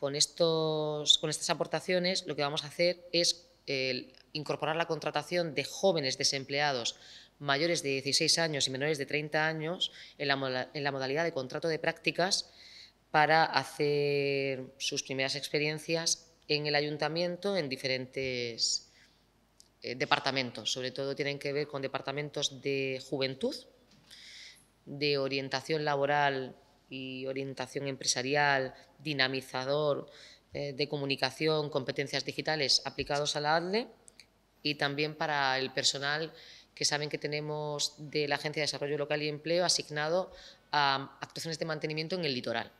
con, estas aportaciones lo que vamos a hacer es eh, incorporar la contratación de jóvenes desempleados mayores de 16 años y menores de 30 años en la, modalidad de contrato de prácticas para hacer sus primeras experiencias en el ayuntamiento en diferentes eh, departamentos. Sobre todo tienen que ver con departamentos de juventud, de orientación laboral y orientación empresarial, dinamizador eh, de comunicación, competencias digitales aplicados a la ADLE y también para el personal que saben que tenemos de la Agencia de Desarrollo Local y Empleo asignado a actuaciones de mantenimiento en el litoral.